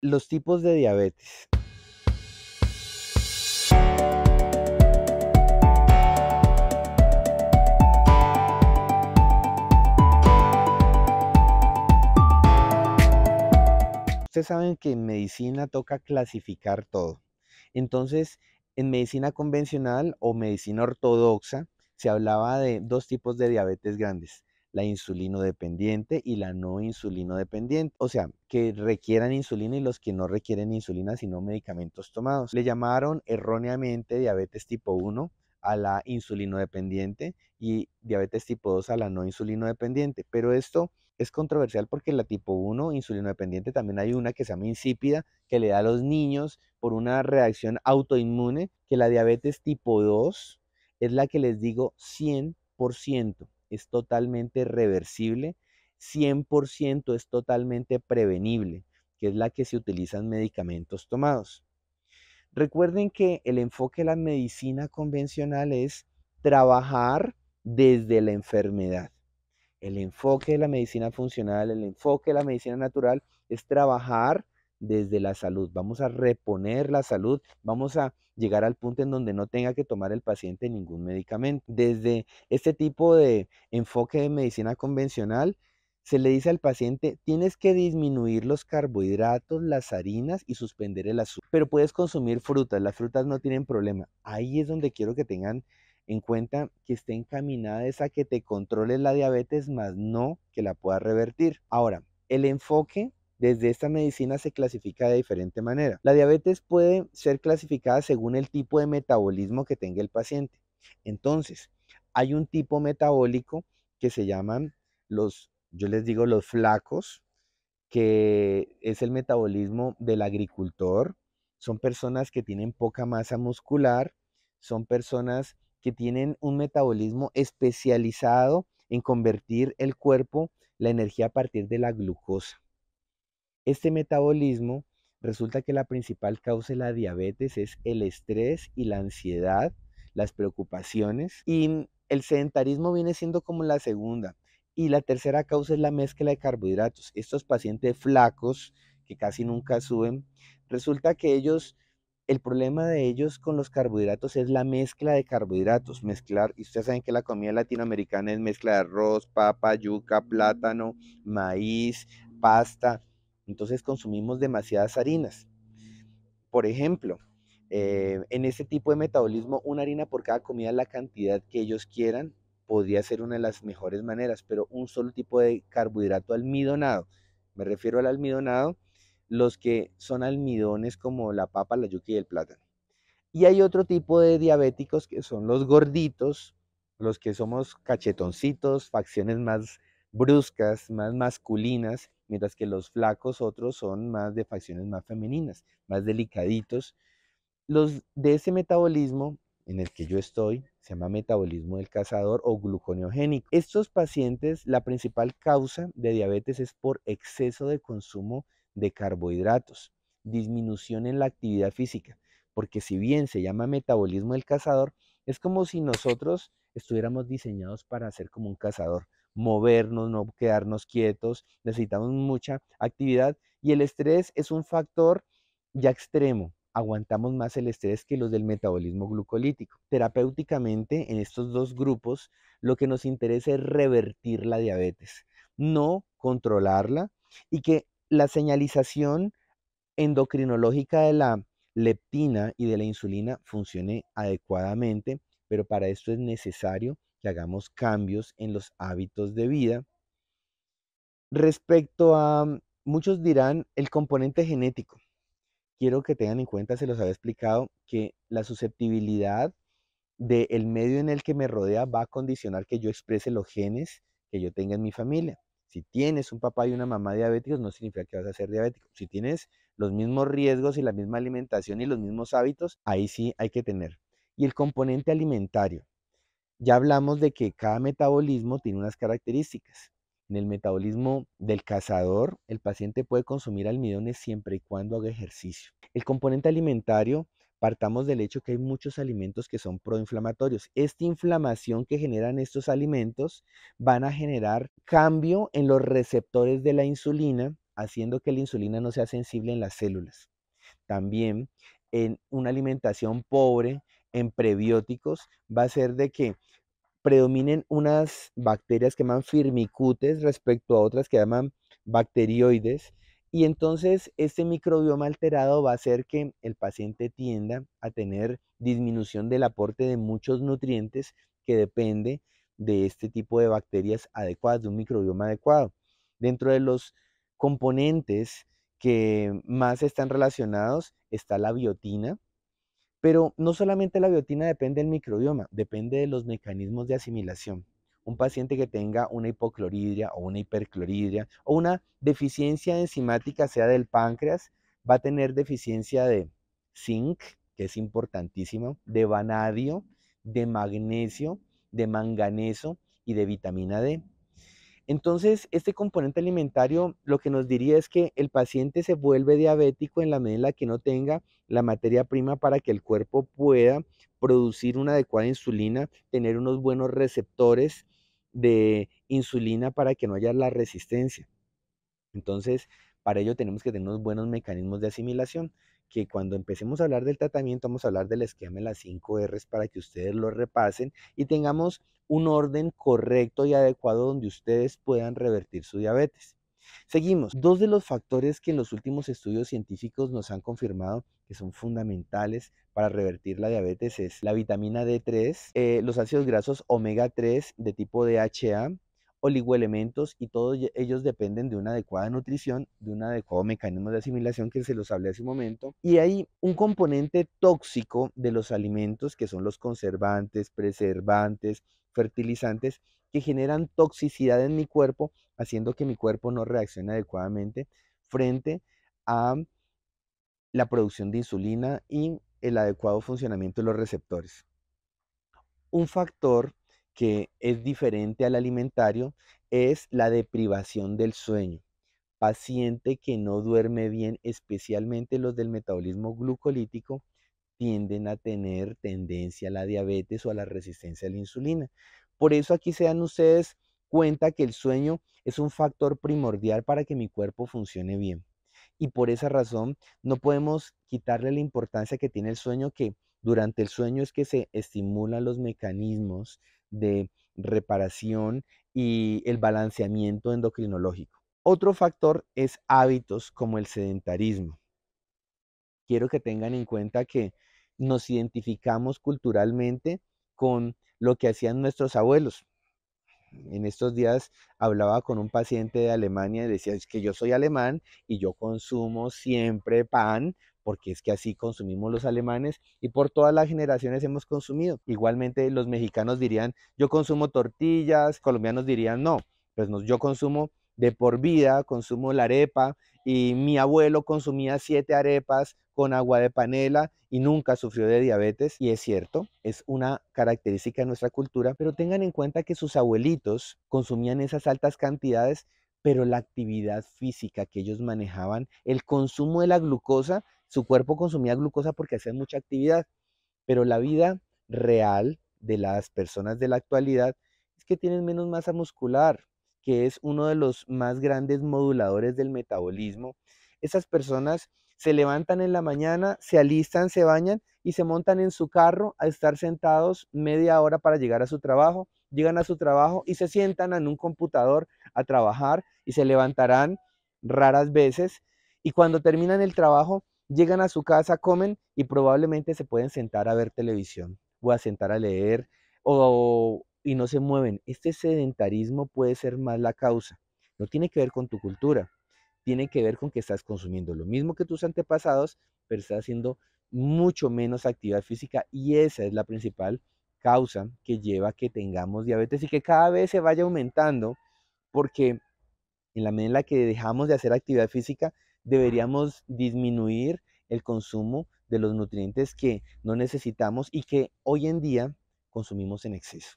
Los tipos de diabetes. Ustedes saben que en medicina toca clasificar todo. Entonces, en medicina convencional o medicina ortodoxa se hablaba de dos tipos de diabetes grandes la insulino dependiente y la no insulino dependiente, o sea, que requieran insulina y los que no requieren insulina sino medicamentos tomados. Le llamaron erróneamente diabetes tipo 1 a la insulino dependiente y diabetes tipo 2 a la no insulino dependiente, pero esto es controversial porque la tipo 1 insulino dependiente también hay una que se llama insípida que le da a los niños por una reacción autoinmune, que la diabetes tipo 2 es la que les digo 100% es totalmente reversible, 100% es totalmente prevenible, que es la que se utilizan medicamentos tomados. Recuerden que el enfoque de la medicina convencional es trabajar desde la enfermedad. El enfoque de la medicina funcional, el enfoque de la medicina natural es trabajar desde la salud. Vamos a reponer la salud, vamos a llegar al punto en donde no tenga que tomar el paciente ningún medicamento. Desde este tipo de enfoque de medicina convencional, se le dice al paciente, tienes que disminuir los carbohidratos, las harinas y suspender el azúcar, pero puedes consumir frutas, las frutas no tienen problema. Ahí es donde quiero que tengan en cuenta que esté encaminada a que te controle la diabetes, más no que la pueda revertir. Ahora, el enfoque desde esta medicina se clasifica de diferente manera. La diabetes puede ser clasificada según el tipo de metabolismo que tenga el paciente. Entonces, hay un tipo metabólico que se llaman los, yo les digo los flacos, que es el metabolismo del agricultor. Son personas que tienen poca masa muscular, son personas que tienen un metabolismo especializado en convertir el cuerpo, la energía a partir de la glucosa. Este metabolismo resulta que la principal causa de la diabetes es el estrés y la ansiedad, las preocupaciones y el sedentarismo viene siendo como la segunda. Y la tercera causa es la mezcla de carbohidratos. Estos pacientes flacos que casi nunca suben, resulta que ellos, el problema de ellos con los carbohidratos es la mezcla de carbohidratos. Mezclar, y ustedes saben que la comida latinoamericana es mezcla de arroz, papa, yuca, plátano, maíz, pasta. Entonces consumimos demasiadas harinas. Por ejemplo, eh, en este tipo de metabolismo, una harina por cada comida, la cantidad que ellos quieran, podría ser una de las mejores maneras, pero un solo tipo de carbohidrato almidonado. Me refiero al almidonado, los que son almidones como la papa, la yuca y el plátano. Y hay otro tipo de diabéticos que son los gorditos, los que somos cachetoncitos, facciones más bruscas, más masculinas, mientras que los flacos otros son más de facciones más femeninas, más delicaditos. Los de ese metabolismo en el que yo estoy, se llama metabolismo del cazador o gluconeogénico. Estos pacientes, la principal causa de diabetes es por exceso de consumo de carbohidratos, disminución en la actividad física, porque si bien se llama metabolismo del cazador, es como si nosotros estuviéramos diseñados para hacer como un cazador, movernos, no quedarnos quietos, necesitamos mucha actividad y el estrés es un factor ya extremo. Aguantamos más el estrés que los del metabolismo glucolítico. Terapéuticamente, en estos dos grupos, lo que nos interesa es revertir la diabetes, no controlarla y que la señalización endocrinológica de la leptina y de la insulina funcione adecuadamente, pero para esto es necesario que hagamos cambios en los hábitos de vida. Respecto a, mm, muchos dirán, el componente genético. Quiero que tengan en cuenta, se los había explicado, que la susceptibilidad del medio en el que me rodea va a condicionar que yo exprese los genes que yo tenga en mi familia. Si tienes un papá y una mamá diabéticos, no significa que vas a ser diabético. Si tienes los mismos riesgos y la misma alimentación y los mismos hábitos, ahí sí hay que tener. Y el componente alimentario. Ya hablamos de que cada metabolismo tiene unas características. En el metabolismo del cazador, el paciente puede consumir almidones siempre y cuando haga ejercicio. El componente alimentario Partamos del hecho que hay muchos alimentos que son proinflamatorios. Esta inflamación que generan estos alimentos van a generar cambio en los receptores de la insulina, haciendo que la insulina no sea sensible en las células. También en una alimentación pobre en prebióticos va a ser de que predominen unas bacterias que llaman firmicutes respecto a otras que llaman bacterioides y entonces este microbioma alterado va a hacer que el paciente tienda a tener disminución del aporte de muchos nutrientes que depende de este tipo de bacterias adecuadas, de un microbioma adecuado. Dentro de los componentes que más están relacionados está la biotina, pero no solamente la biotina depende del microbioma, depende de los mecanismos de asimilación un paciente que tenga una hipocloridria o una hipercloridria o una deficiencia enzimática, sea del páncreas, va a tener deficiencia de zinc, que es importantísimo, de vanadio, de magnesio, de manganeso y de vitamina D. Entonces, este componente alimentario lo que nos diría es que el paciente se vuelve diabético en la medida en la que no tenga la materia prima para que el cuerpo pueda producir una adecuada insulina, tener unos buenos receptores de insulina para que no haya la resistencia. Entonces, para ello tenemos que tener unos buenos mecanismos de asimilación, que cuando empecemos a hablar del tratamiento vamos a hablar del esquema de las 5 Rs para que ustedes lo repasen y tengamos un orden correcto y adecuado donde ustedes puedan revertir su diabetes. Seguimos. Dos de los factores que en los últimos estudios científicos nos han confirmado que son fundamentales para revertir la diabetes es la vitamina D3, eh, los ácidos grasos omega 3 de tipo DHA, oligoelementos y todos ellos dependen de una adecuada nutrición, de un adecuado mecanismo de asimilación que se los hablé hace un momento. Y hay un componente tóxico de los alimentos que son los conservantes, preservantes, fertilizantes que generan toxicidad en mi cuerpo, haciendo que mi cuerpo no reaccione adecuadamente frente a la producción de insulina y el adecuado funcionamiento de los receptores. Un factor que es diferente al alimentario es la deprivación del sueño. Paciente que no duerme bien, especialmente los del metabolismo glucolítico, tienden a tener tendencia a la diabetes o a la resistencia a la insulina. Por eso aquí se dan ustedes cuenta que el sueño es un factor primordial para que mi cuerpo funcione bien y por esa razón no podemos quitarle la importancia que tiene el sueño, que durante el sueño es que se estimulan los mecanismos de reparación y el balanceamiento endocrinológico. Otro factor es hábitos como el sedentarismo. Quiero que tengan en cuenta que nos identificamos culturalmente con lo que hacían nuestros abuelos en estos días hablaba con un paciente de Alemania y decía, es que yo soy alemán y yo consumo siempre pan porque es que así consumimos los alemanes y por todas las generaciones hemos consumido. Igualmente los mexicanos dirían, yo consumo tortillas, colombianos dirían, no, pues yo consumo de por vida, consumo la arepa y mi abuelo consumía siete arepas con agua de panela y nunca sufrió de diabetes. Y es cierto, es una característica de nuestra cultura, pero tengan en cuenta que sus abuelitos consumían esas altas cantidades, pero la actividad física que ellos manejaban, el consumo de la glucosa, su cuerpo consumía glucosa porque hacía mucha actividad, pero la vida real de las personas de la actualidad es que tienen menos masa muscular, que es uno de los más grandes moduladores del metabolismo. Esas personas se levantan en la mañana, se alistan, se bañan y se montan en su carro a estar sentados media hora para llegar a su trabajo. Llegan a su trabajo y se sientan en un computador a trabajar y se levantarán raras veces. Y cuando terminan el trabajo, llegan a su casa, comen y probablemente se pueden sentar a ver televisión o a sentar a leer y no se mueven. Este sedentarismo puede ser más la causa. No tiene que ver con tu cultura, tiene que ver con que estás consumiendo lo mismo que tus antepasados, pero estás haciendo mucho menos actividad física y esa es la principal causa que lleva a que tengamos diabetes y que cada vez se vaya aumentando porque en la medida en la que dejamos de hacer actividad física deberíamos disminuir el consumo de los nutrientes que no necesitamos y que hoy en día consumimos en exceso.